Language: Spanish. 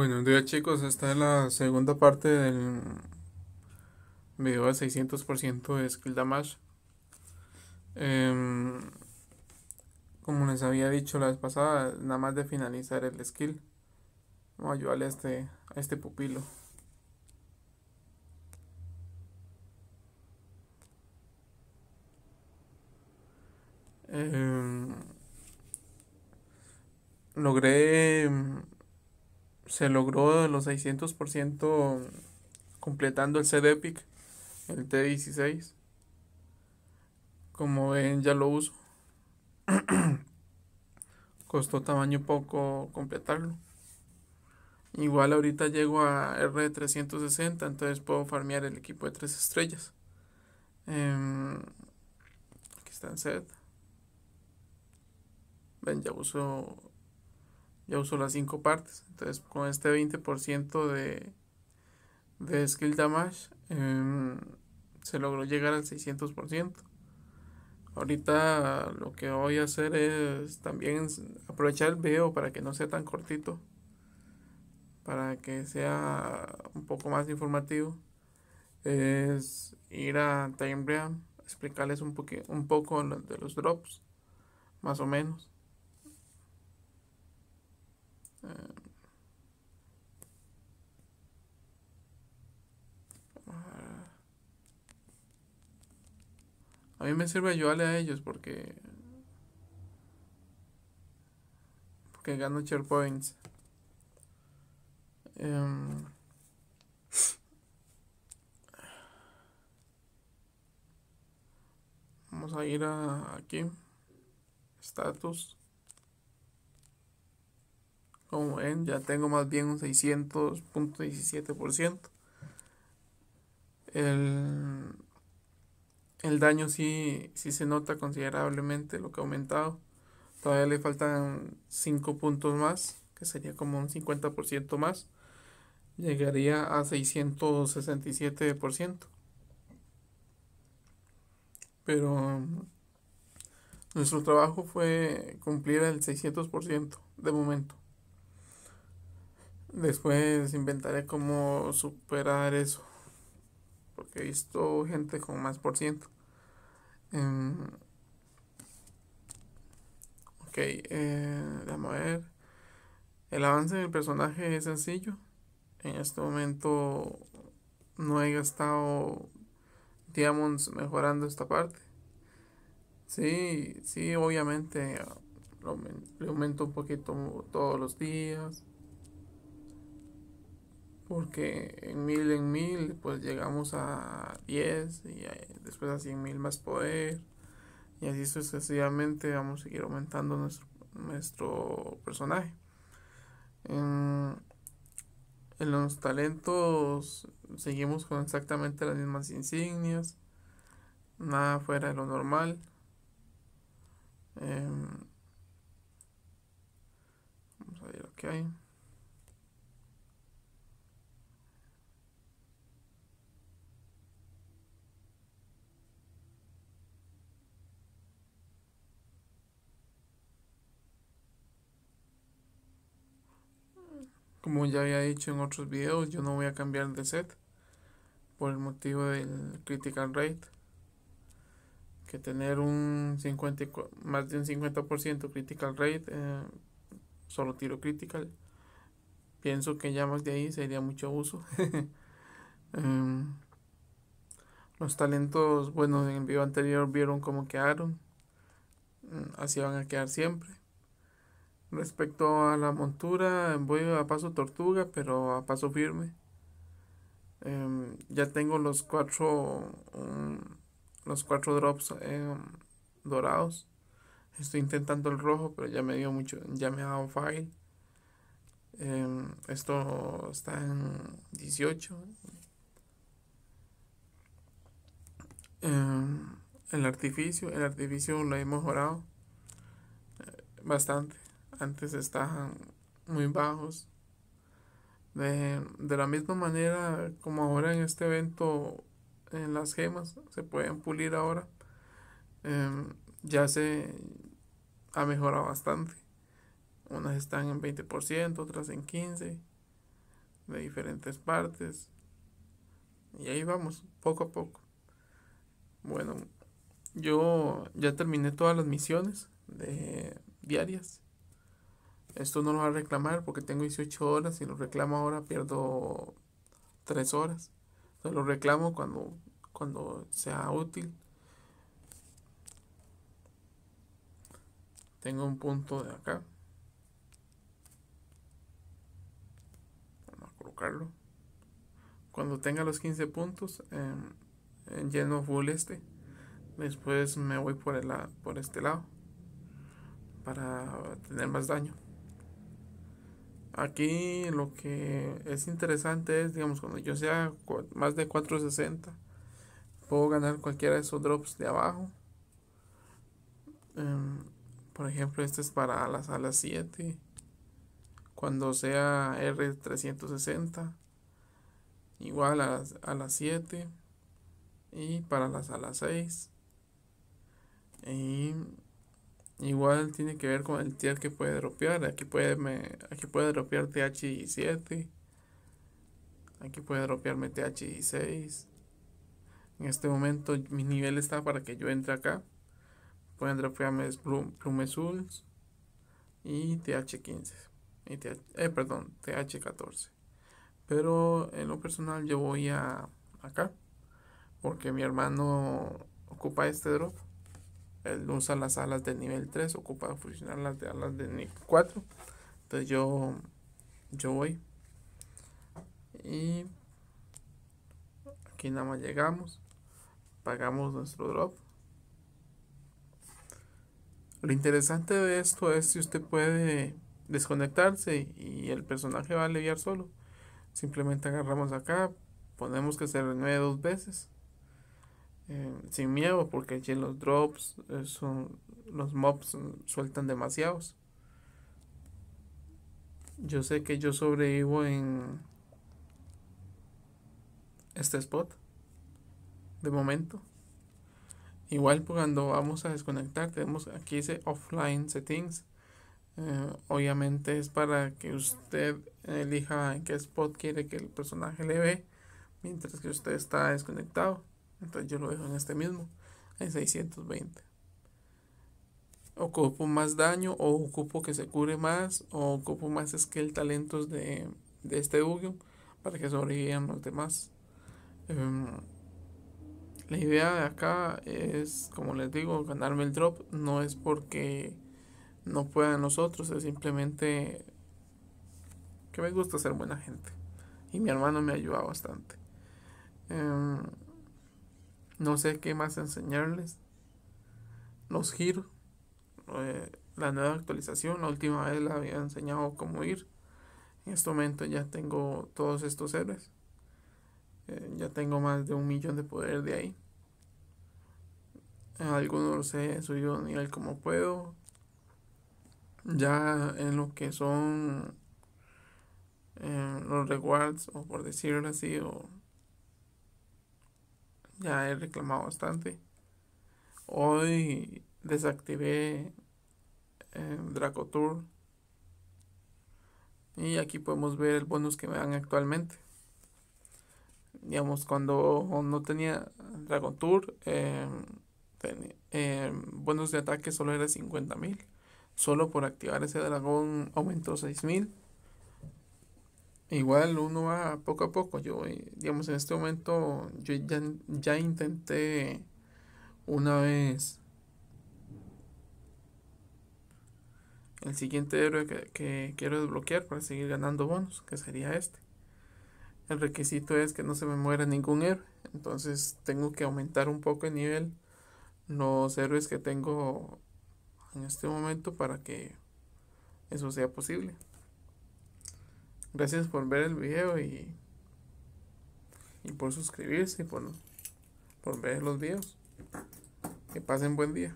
Buenos días chicos, esta es la segunda parte del video de 600% de Skill Damage. Em, como les había dicho la vez pasada, nada más de finalizar el skill, vamos a ayudarle a este, a este pupilo. Em, logré em, se logró los 600% completando el epic el T16. Como ven, ya lo uso. Costó tamaño poco completarlo. Igual ahorita llego a R360, entonces puedo farmear el equipo de 3 estrellas. Em, aquí está en set. Ven, ya uso ya uso las cinco partes. Entonces, con este 20% de, de skill damage, em, se logró llegar al 600%. Ahorita lo que voy a hacer es también aprovechar el video para que no sea tan cortito, para que sea un poco más informativo. Es ir a timebream, explicarles un, un poco de los drops, más o menos. Ah. A mí me sirve ayudarle a ellos porque... Porque gano points Um, em. vamos a ir a, aquí. Status. Como ven, ya tengo más bien un 600.17%. El, el daño sí, sí se nota considerablemente lo que ha aumentado. Todavía le faltan 5 puntos más, que sería como un 50% más. Llegaría a 667%. Pero nuestro trabajo fue cumplir el 600% de momento. Después inventaré cómo superar eso. Porque he visto gente con más por ciento. Em, ok, vamos eh, a ver. El avance del personaje es sencillo. En este momento no he gastado diamonds mejorando esta parte. Sí, sí, obviamente le aumento un poquito todos los días porque en mil en mil pues llegamos a 10 y después a 100 mil más poder y así sucesivamente vamos a seguir aumentando nuestro, nuestro personaje en, los talentos seguimos con exactamente las mismas insignias nada fuera de lo normal em, vamos a ver lo que hay Como ya había dicho en otros videos, yo no voy a cambiar de set por el motivo del critical rate. Que tener un 50, más de un 50% critical rate, eh, solo tiro critical. Pienso que ya más de ahí sería mucho uso em, los talentos, bueno, en el video anterior vieron cómo quedaron. Mm, así van a quedar siempre. Respecto a la montura, voy a paso tortuga, pero a paso firme. Em, ya tengo los cuatro, los cuatro drops em, dorados. Estoy intentando el rojo, pero ya me dio mucho, ya me ha dado file. Em, esto está en 18. el artificio, el artificio lo he mejorado eh, bastante antes estaban muy bajos. De, la misma manera como ahora en este evento en las gemas se pueden pulir ahora, em, ya se ha mejorado bastante. Unas están en 20%, otras en 15%, de diferentes partes. Y ahí vamos, poco a poco. Bueno, yo ya terminé todas las misiones diarias. Esto no lo va a reclamar porque tengo 18 horas. Si lo reclamo ahora pierdo 3 horas. lo reclamo cuando, cuando sea útil. Tengo un punto de acá. Vamos a colocarlo. Cuando tenga los 15 puntos, eh, lleno full este. Después me voy por, el, por este lado para tener más daño. Aquí lo que es interesante es, digamos, cuando yo sea más de 460, puedo ganar cualquiera de esos drops de abajo. Em, por ejemplo, este es para las alas 7. Cuando sea R360, igual a las, 7. Y para las alas 6. Igual tiene que ver con el tier que puede dropear. Aquí puede, aquí puede dropear th 7 Aquí puede dropearme th 6 En este momento mi nivel está para que yo entre acá. Pueden dropearme Plume Plumezuls y TH15. Y eh, perdón, TH14. Pero en lo personal yo voy a acá. Porque mi hermano ocupa este drop él usa las alas de nivel 3, ocupa fusionar las de alas de nivel 4. Entonces yo, yo voy. Y aquí nada más llegamos. Pagamos nuestro drop. Lo interesante de esto es si usted puede desconectarse y el personaje va a aliviar solo. Simplemente agarramos acá, ponemos que se renueve dos veces. Mm, sin miedo, porque allí los drops, eh, son, los mobs sueltan demasiados. Yo sé que yo sobrevivo en este spot, de momento. Igual pues, cuando vamos a desconectar, tenemos aquí ese offline settings. Eh, obviamente es para que usted elija en qué spot quiere que el personaje le ve mientras que usted está desconectado. Entonces yo lo dejo en este mismo, en 620. Ocupo más daño o ocupo que se cure más o ocupo más skill talentos de, de este Dugion para que sobrevivan los demás. Em, la idea de acá es, como les digo, ganarme el drop. No es porque no pueda nosotros, es simplemente que me gusta ser buena gente. Y mi hermano me ayuda bastante. Em, no sé qué más enseñarles. Los giros, eh, la nueva actualización, la última vez la había enseñado cómo ir. En este momento ya tengo todos estos héroes. Eh, ya tengo más de un millón de poder de ahí. Algunos los he subido a nivel como puedo. Ya en lo que son eh, los rewards, o por decirlo así, o ya he reclamado bastante. Hoy desactivé eh, Draco Tour. Y aquí podemos ver el bonus que me dan actualmente. Digamos, cuando no tenía Dragon Tour, eh, bonus de ataque solo era 50.000. Solo por activar ese dragón aumentó 6.000. Igual uno va poco a poco. Yo, eh, digamos, en este momento yo ya, intenté una vez el siguiente héroe que, que, quiero desbloquear para seguir ganando bonos, que sería este. El requisito es que no se me muera ningún héroe. Entonces tengo que aumentar un poco el nivel los héroes que tengo en este momento para que eso sea posible. Gracias por ver el video y, y por suscribirse y por, por ver los videos. Que pasen buen día.